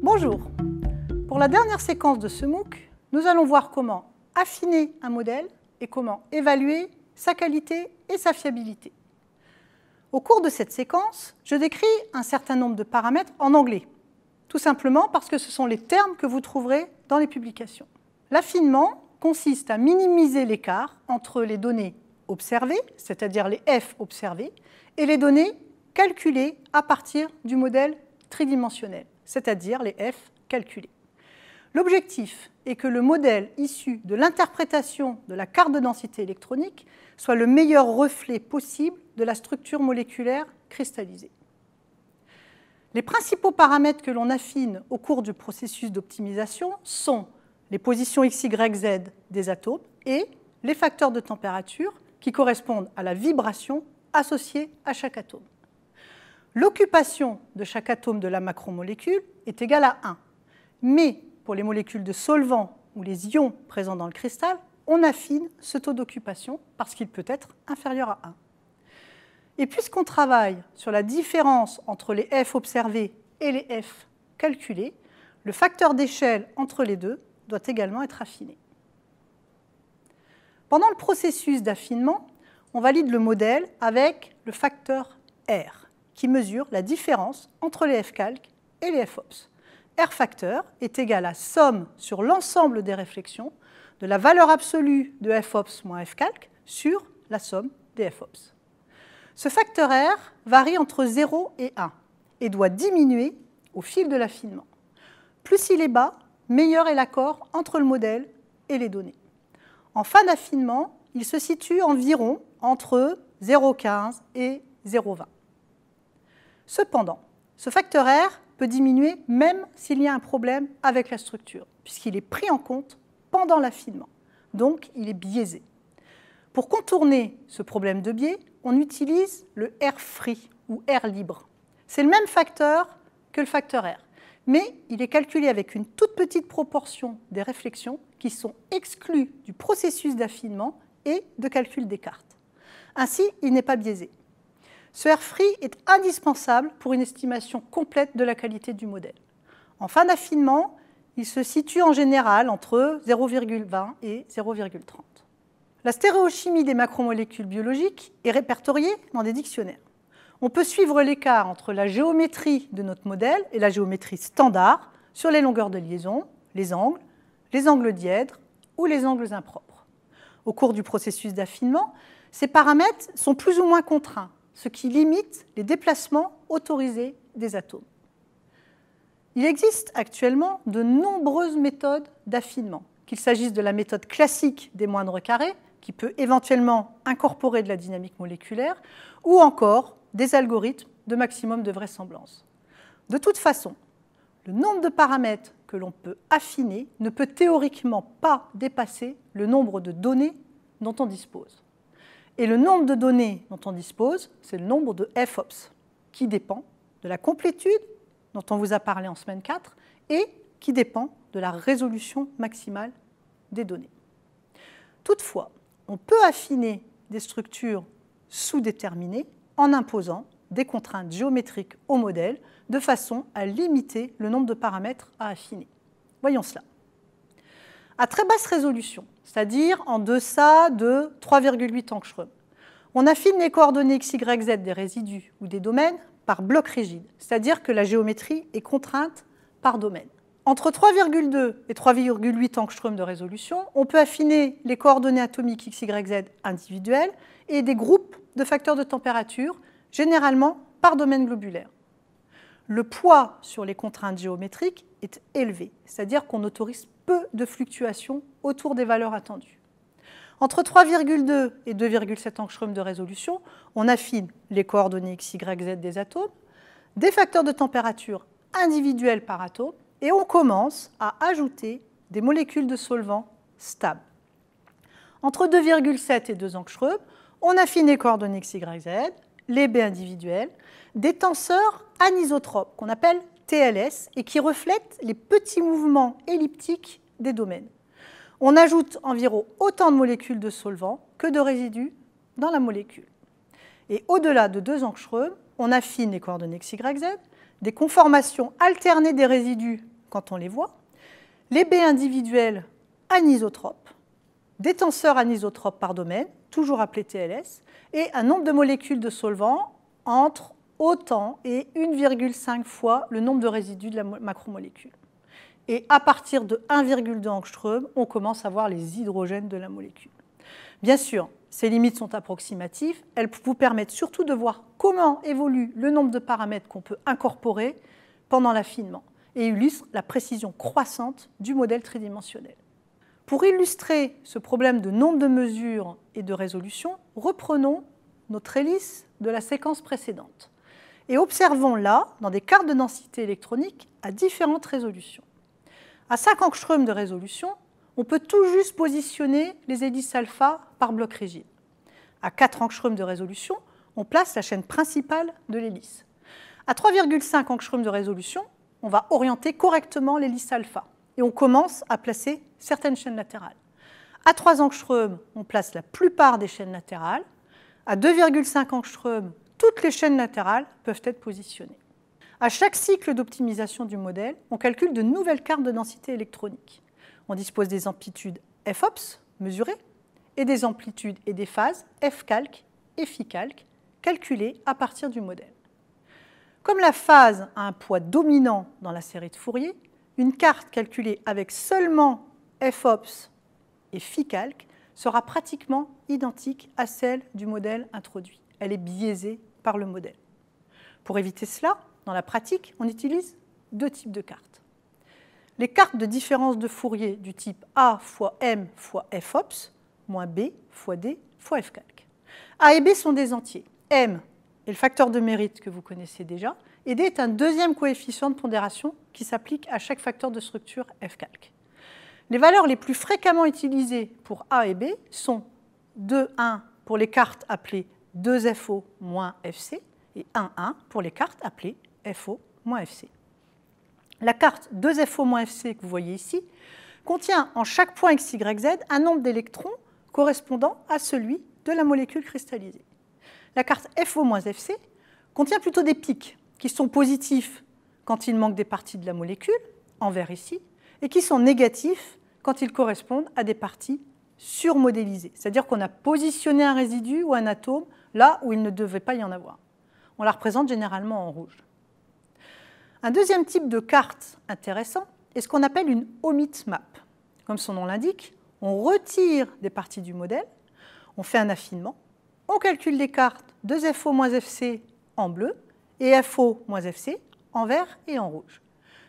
Bonjour. Pour la dernière séquence de ce MOOC, nous allons voir comment affiner un modèle et comment évaluer sa qualité et sa fiabilité. Au cours de cette séquence, je décris un certain nombre de paramètres en anglais, tout simplement parce que ce sont les termes que vous trouverez dans les publications. L'affinement consiste à minimiser l'écart entre les données observées, c'est-à-dire les F observées, et les données calculées à partir du modèle tridimensionnel, c'est-à-dire les F calculées. L'objectif est que le modèle issu de l'interprétation de la carte de densité électronique soit le meilleur reflet possible de la structure moléculaire cristallisée. Les principaux paramètres que l'on affine au cours du processus d'optimisation sont les positions x, y, z des atomes et les facteurs de température qui correspondent à la vibration associée à chaque atome. L'occupation de chaque atome de la macromolécule est égale à 1. Mais pour les molécules de solvant ou les ions présents dans le cristal, on affine ce taux d'occupation parce qu'il peut être inférieur à 1. Et puisqu'on travaille sur la différence entre les F observés et les F calculés, le facteur d'échelle entre les deux doit également être affiné. Pendant le processus d'affinement, on valide le modèle avec le facteur R, qui mesure la différence entre les F-calc et les F-ops. R facteur est égal à somme sur l'ensemble des réflexions de la valeur absolue de F-ops moins F-calc sur la somme des F-ops. Ce facteur R varie entre 0 et 1 et doit diminuer au fil de l'affinement. Plus il est bas, meilleur est l'accord entre le modèle et les données. En fin d'affinement, il se situe environ entre 0,15 et 0,20. Cependant, ce facteur R peut diminuer même s'il y a un problème avec la structure, puisqu'il est pris en compte pendant l'affinement. Donc, il est biaisé. Pour contourner ce problème de biais, on utilise le R free ou R libre. C'est le même facteur que le facteur R mais il est calculé avec une toute petite proportion des réflexions qui sont exclues du processus d'affinement et de calcul des cartes. Ainsi, il n'est pas biaisé. Ce air free est indispensable pour une estimation complète de la qualité du modèle. En fin d'affinement, il se situe en général entre 0,20 et 0,30. La stéréochimie des macromolécules biologiques est répertoriée dans des dictionnaires on peut suivre l'écart entre la géométrie de notre modèle et la géométrie standard sur les longueurs de liaison, les angles, les angles dièdres ou les angles impropres. Au cours du processus d'affinement, ces paramètres sont plus ou moins contraints, ce qui limite les déplacements autorisés des atomes. Il existe actuellement de nombreuses méthodes d'affinement, qu'il s'agisse de la méthode classique des moindres carrés, qui peut éventuellement incorporer de la dynamique moléculaire, ou encore des algorithmes de maximum de vraisemblance. De toute façon, le nombre de paramètres que l'on peut affiner ne peut théoriquement pas dépasser le nombre de données dont on dispose. Et le nombre de données dont on dispose, c'est le nombre de FOPS, qui dépend de la complétude dont on vous a parlé en semaine 4 et qui dépend de la résolution maximale des données. Toutefois, on peut affiner des structures sous-déterminées en imposant des contraintes géométriques au modèle de façon à limiter le nombre de paramètres à affiner. Voyons cela. À très basse résolution, c'est-à-dire en deçà de 3,8 angstroms, on affine les coordonnées x, y, z des résidus ou des domaines par bloc rigide, c'est-à-dire que la géométrie est contrainte par domaine. Entre 3,2 et 3,8 angstrom de résolution, on peut affiner les coordonnées atomiques x, y, z individuelles et des groupes de facteurs de température, généralement par domaine globulaire. Le poids sur les contraintes géométriques est élevé, c'est-à-dire qu'on autorise peu de fluctuations autour des valeurs attendues. Entre 3,2 et 2,7 angstrom de résolution, on affine les coordonnées x, y, z des atomes, des facteurs de température individuels par atome, et on commence à ajouter des molécules de solvant stables. Entre 2,7 et 2 angstroms, on affine les coordonnées x, y, z, les B individuelles, des tenseurs anisotropes qu'on appelle TLS et qui reflètent les petits mouvements elliptiques des domaines. On ajoute environ autant de molécules de solvant que de résidus dans la molécule. Et au-delà de deux enchreux, on affine les coordonnées XYZ, y, z, des conformations alternées des résidus quand on les voit, les B individuelles anisotropes, des tenseurs anisotropes par domaine toujours appelé TLS, et un nombre de molécules de solvant entre autant et 1,5 fois le nombre de résidus de la macromolécule. Et à partir de 1,2 angstrom, on commence à voir les hydrogènes de la molécule. Bien sûr, ces limites sont approximatives, elles vous permettent surtout de voir comment évolue le nombre de paramètres qu'on peut incorporer pendant l'affinement et illustrent la précision croissante du modèle tridimensionnel. Pour illustrer ce problème de nombre de mesures et de résolution, reprenons notre hélice de la séquence précédente et observons-la dans des cartes de densité électronique à différentes résolutions. À 5 angströms de résolution, on peut tout juste positionner les hélices alpha par bloc rigide. À 4 angströms de résolution, on place la chaîne principale de l'hélice. À 3,5 angströms de résolution, on va orienter correctement l'hélice alpha et on commence à placer certaines chaînes latérales. À 3 angströms, on place la plupart des chaînes latérales. À 2,5 angströms, toutes les chaînes latérales peuvent être positionnées. À chaque cycle d'optimisation du modèle, on calcule de nouvelles cartes de densité électronique. On dispose des amplitudes FOPS mesurées et des amplitudes et des phases Fcalc et phi calculées à partir du modèle. Comme la phase a un poids dominant dans la série de Fourier, une carte calculée avec seulement FOPS et FICALC sera pratiquement identique à celle du modèle introduit. Elle est biaisée par le modèle. Pour éviter cela, dans la pratique, on utilise deux types de cartes. Les cartes de différence de Fourier du type A fois M fois FOPS, moins B fois D fois FCALC. A et B sont des entiers. M est le facteur de mérite que vous connaissez déjà, et D est un deuxième coefficient de pondération qui s'applique à chaque facteur de structure F les valeurs les plus fréquemment utilisées pour A et B sont 2,1 pour les cartes appelées 2FO FC et 1,1 pour les cartes appelées FO FC. La carte 2FO FC que vous voyez ici contient en chaque point x, y, z un nombre d'électrons correspondant à celui de la molécule cristallisée. La carte FO-FC contient plutôt des pics qui sont positifs quand il manque des parties de la molécule, en vert ici, et qui sont négatifs quand ils correspondent à des parties surmodélisées. C'est-à-dire qu'on a positionné un résidu ou un atome là où il ne devait pas y en avoir. On la représente généralement en rouge. Un deuxième type de carte intéressant est ce qu'on appelle une omit map. Comme son nom l'indique, on retire des parties du modèle, on fait un affinement, on calcule les cartes 2FO-FC en bleu et FO-FC en vert et en rouge.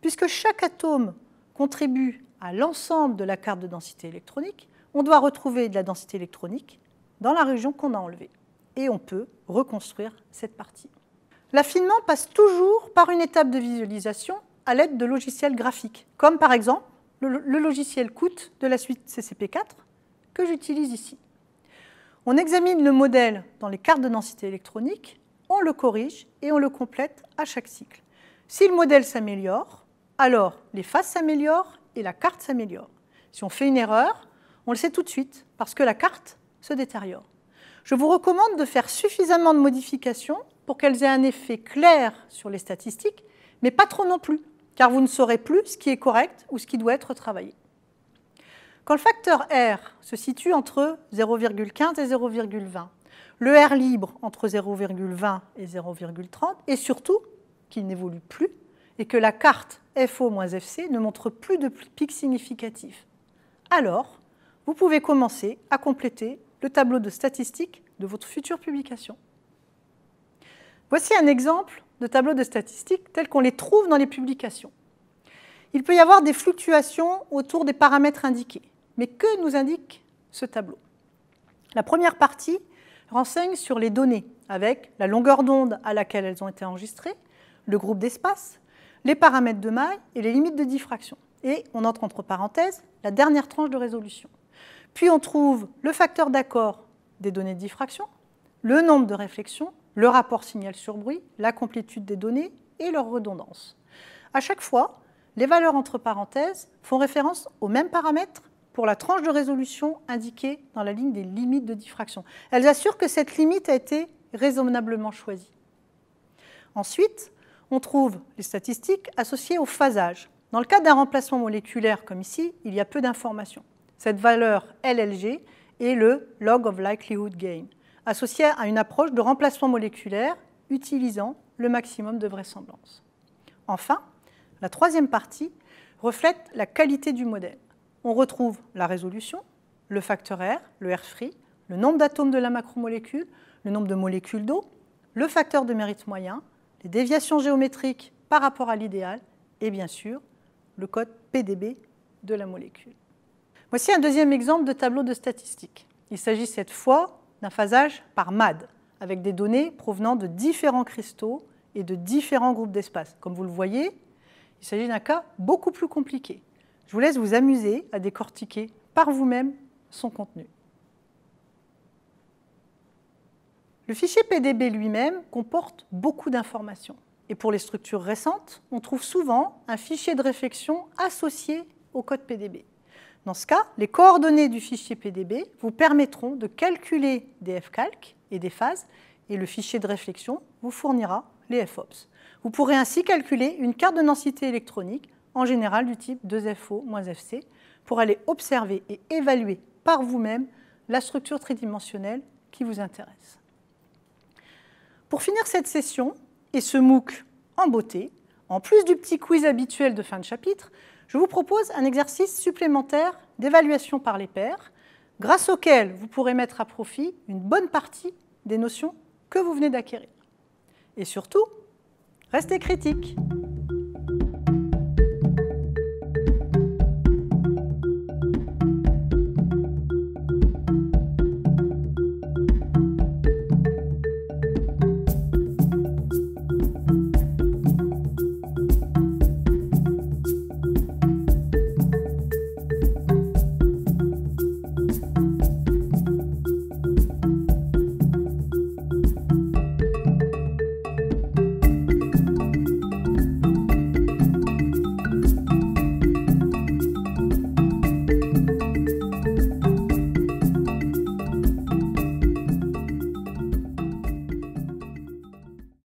Puisque chaque atome contribue à l'ensemble de la carte de densité électronique, on doit retrouver de la densité électronique dans la région qu'on a enlevée. Et on peut reconstruire cette partie. L'affinement passe toujours par une étape de visualisation à l'aide de logiciels graphiques, comme par exemple le, logiciel COOT de la suite CCP4 que j'utilise ici. On examine le modèle dans les cartes de densité électronique, on le corrige et on le complète à chaque cycle. Si le modèle s'améliore, alors les faces s'améliorent et la carte s'améliore. Si on fait une erreur, on le sait tout de suite, parce que la carte se détériore. Je vous recommande de faire suffisamment de modifications pour qu'elles aient un effet clair sur les statistiques, mais pas trop non plus, car vous ne saurez plus ce qui est correct ou ce qui doit être travaillé. Quand le facteur R se situe entre 0,15 et 0,20, le R libre entre 0,20 et 0,30, et surtout qu'il n'évolue plus et que la carte FO-FC ne montre plus de pic significatif. Alors, vous pouvez commencer à compléter le tableau de statistiques de votre future publication. Voici un exemple de tableau de statistiques tel qu'on les trouve dans les publications. Il peut y avoir des fluctuations autour des paramètres indiqués. Mais que nous indique ce tableau La première partie renseigne sur les données, avec la longueur d'onde à laquelle elles ont été enregistrées, le groupe d'espace, les paramètres de maille et les limites de diffraction. Et on entre entre parenthèses la dernière tranche de résolution. Puis on trouve le facteur d'accord des données de diffraction, le nombre de réflexions, le rapport signal sur bruit, la complétude des données et leur redondance. À chaque fois, les valeurs entre parenthèses font référence aux mêmes paramètres pour la tranche de résolution indiquée dans la ligne des limites de diffraction. Elles assurent que cette limite a été raisonnablement choisie. Ensuite, on trouve les statistiques associées au phasage. Dans le cas d'un remplacement moléculaire comme ici, il y a peu d'informations. Cette valeur LLG est le log of likelihood gain, associé à une approche de remplacement moléculaire utilisant le maximum de vraisemblance. Enfin, la troisième partie reflète la qualité du modèle. On retrouve la résolution, le facteur R, le R free, le nombre d'atomes de la macromolécule, le nombre de molécules d'eau, le facteur de mérite moyen, les déviations géométriques par rapport à l'idéal et bien sûr le code PDB de la molécule. Voici un deuxième exemple de tableau de statistiques. Il s'agit cette fois d'un phasage par MAD avec des données provenant de différents cristaux et de différents groupes d'espace. Comme vous le voyez, il s'agit d'un cas beaucoup plus compliqué. Je vous laisse vous amuser à décortiquer par vous-même son contenu. Le fichier PDB lui-même comporte beaucoup d'informations. Et pour les structures récentes, on trouve souvent un fichier de réflexion associé au code PDB. Dans ce cas, les coordonnées du fichier PDB vous permettront de calculer des f calques et des phases, et le fichier de réflexion vous fournira les f-ops. Vous pourrez ainsi calculer une carte de densité électronique, en général du type 2FO-FC, pour aller observer et évaluer par vous-même la structure tridimensionnelle qui vous intéresse. Pour finir cette session et ce MOOC en beauté, en plus du petit quiz habituel de fin de chapitre, je vous propose un exercice supplémentaire d'évaluation par les pairs, grâce auquel vous pourrez mettre à profit une bonne partie des notions que vous venez d'acquérir. Et surtout, restez critiques.